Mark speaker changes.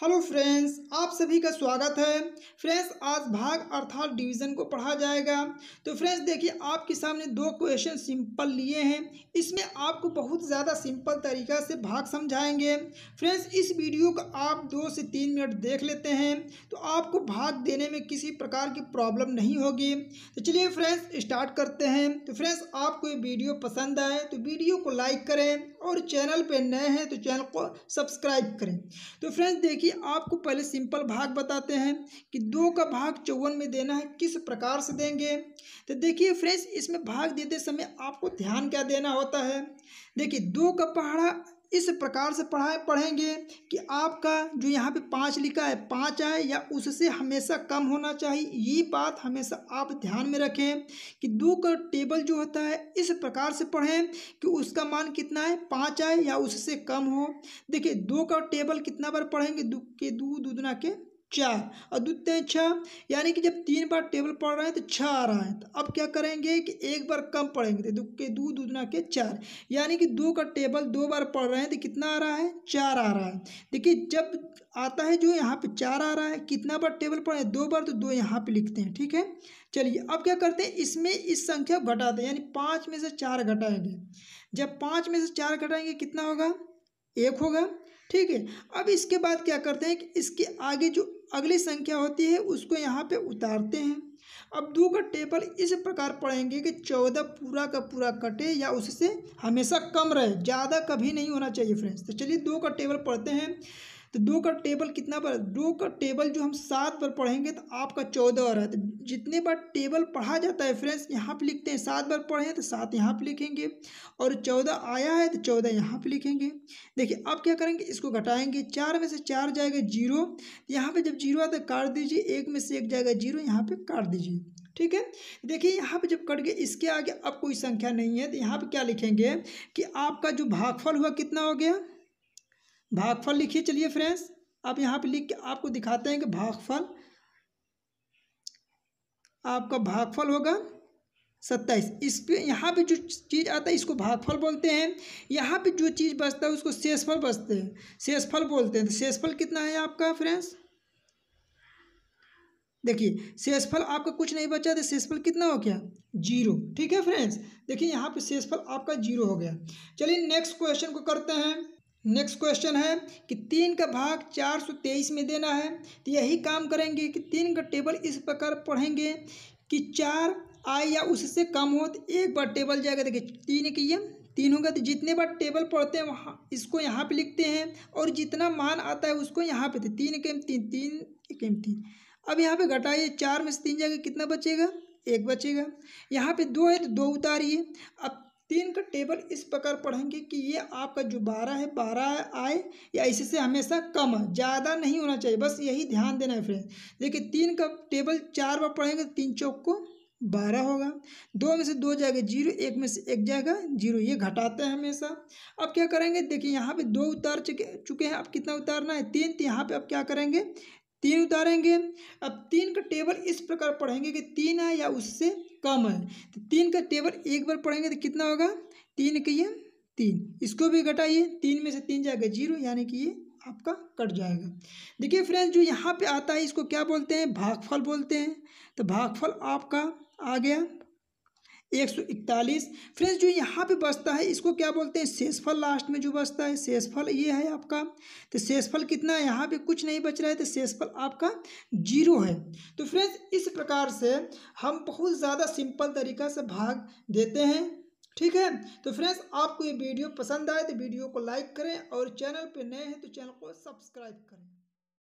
Speaker 1: hello friends आप सभी का स्वागत है फ्रेंड्स आज भाग अर्थात डिवीज़न को पढ़ा जाएगा तो फ्रेंड्स देखिए आपके सामने दो क्वेश्चन सिंपल लिए हैं इसमें आपको बहुत ज़्यादा सिंपल तरीका से भाग समझाएंगे फ्रेंड्स इस वीडियो को आप दो से तीन मिनट देख लेते हैं तो आपको भाग देने में किसी प्रकार की प्रॉब्लम नहीं होगी तो चलिए फ्रेंड्स स्टार्ट करते हैं तो फ्रेंड्स आपको ये वीडियो पसंद आए तो वीडियो को लाइक करें और चैनल पर नए हैं तो चैनल को सब्सक्राइब करें तो फ्रेंड्स देखिए देखिए आपको पहले सिंपल भाग बताते हैं कि दो का भाग चौवन में देना है किस प्रकार से देंगे तो देखिए फ्रेंड्स इसमें भाग देते समय आपको ध्यान क्या देना होता है देखिए दो का पहाड़ा इस प्रकार से पढ़ाए पढ़ेंगे कि आपका जो यहाँ पे पाँच लिखा है पाँच आए या उससे हमेशा कम होना चाहिए ये बात हमेशा आप ध्यान में रखें कि दो का टेबल जो होता है इस प्रकार से पढ़ें कि उसका मान कितना है पाँच आए या उससे कम हो देखिए दो का टेबल कितना बार पढ़ेंगे दो के दो दुदना के चार और द्वितीय छः यानी कि जब तीन बार टेबल पढ़ रहे हैं तो छः आ रहा है तो अब क्या करेंगे कि एक बार कम पढ़ेंगे तो के दो दूधना के चार यानी कि दो का टेबल दो बार पढ़ रहे हैं तो कितना आ रहा है चार आ रहा है देखिए जब आता है जो यहाँ पे चार आ रहा है कितना बार टेबल पढ़ रहे दो बार तो दो यहाँ पे लिखते हैं ठीक है चलिए अब क्या करते हैं इसमें इस संख्या घटाते हैं यानी पाँच में से चार घटाएंगे जब पाँच में से चार घटाएंगे कितना होगा एक होगा ठीक है अब इसके बाद क्या करते हैं कि इसके आगे जो अगली संख्या होती है उसको यहाँ पे उतारते हैं अब दो का टेबल इस प्रकार पढ़ेंगे कि चौदह पूरा का पूरा कटे या उससे हमेशा कम रहे ज़्यादा कभी नहीं होना चाहिए फ्रेंड्स तो चलिए दो का टेबल पढ़ते हैं तो दो का टेबल कितना बार दो का टेबल जो हम सात बार पढ़ेंगे तो आपका चौदह बार है तो जितने बार टेबल पढ़ा जाता है फ्रेंड्स यहाँ पे लिखते हैं सात बार पढ़े तो सात यहाँ पे लिखेंगे और चौदह आया है तो चौदह यहाँ पे लिखेंगे देखिए अब क्या करेंगे इसको घटाएंगे चार में से चार जाएगा जीरो यहाँ पर जब जीरो आता है काट दीजिए एक में से एक जाएगा जीरो यहाँ पर काट दीजिए ठीक है देखिए यहाँ पे जब कट गए इसके आगे अब कोई संख्या नहीं है तो यहाँ पे क्या लिखेंगे कि आपका जो भागफल हुआ कितना हो गया भागफल लिखिए चलिए फ्रेंड्स आप यहाँ पे लिख के आपको दिखाते हैं कि भागफल आपका भागफल होगा सत्ताईस इस पर यहाँ पर जो चीज़ आता है इसको भागफल बोलते हैं यहाँ पे जो चीज़ बचता है उसको शेषफल बचते हैं शेषफल बोलते हैं तो शेषफल कितना है आपका फ्रेंड्स देखिए शेषफल आपका कुछ नहीं बचा तो शेषफल कितना हो गया जीरो ठीक है फ्रेंड्स देखिए यहाँ पे शेषफल आपका जीरो हो गया चलिए नेक्स्ट क्वेश्चन को करते हैं नेक्स्ट क्वेश्चन है कि तीन का भाग चार सौ तेईस में देना है तो यही काम करेंगे कि तीन का टेबल इस प्रकार पढ़ेंगे कि चार आए या उससे कम हो तो एक बार टेबल जाएगा देखिए तीन की ये तीन होगा तो जितने बार टेबल पढ़ते हैं वहाँ इसको यहाँ पे लिखते हैं और जितना मान आता है उसको यहाँ पे तो तीन के तीन तीन के तीन अब यहाँ पे घटाइए चार में से तीन जाएगा कितना बचेगा एक बचेगा यहाँ पे दो है तो दो उतारिए अब तीन का टेबल इस प्रकार पढ़ेंगे कि ये आपका जो बारह है बारह आए या इससे हमेशा कम है ज़्यादा नहीं होना चाहिए बस यही ध्यान देना है फ्रेंड देखिए तीन का टेबल चार बार पढ़ेंगे तो तीन चौक को बारह होगा दो में से दो जाएगा जीरो एक में से एक जाएगा जीरो ये घटाते हैं हमेशा अब क्या करेंगे देखिए यहाँ पे दो उतार चुके चुके हैं अब कितना उतारना है तीन तो यहाँ पे अब क्या करेंगे तीन उतारेंगे अब तीन का टेबल इस प्रकार पढ़ेंगे कि तीन है या उससे कम है तो तीन का टेबल एक बार पढ़ेंगे तो कितना होगा तीन के ये तीन इसको भी घटाइए तीन में से तीन जाएगा जीरो यानी कि ये आपका कट जाएगा देखिए फ्रेंड्स जो यहाँ पे आता है इसको क्या बोलते हैं भागफल बोलते हैं तो भागफल आपका आ गया एक सौ इकतालीस फ्रेंड्स जो यहाँ पे बचता है इसको क्या बोलते हैं शेषफल लास्ट में जो बचता है शेषफल ये है आपका तो शेषफल कितना है यहाँ पे कुछ नहीं बच रहा है तो शेषफल आपका जीरो है तो फ्रेंड्स इस प्रकार से हम बहुत ज़्यादा सिंपल तरीका से भाग देते हैं ठीक है तो फ्रेंड्स आपको ये वीडियो पसंद आए तो वीडियो को लाइक करें और चैनल पर नए हैं तो चैनल को सब्सक्राइब करें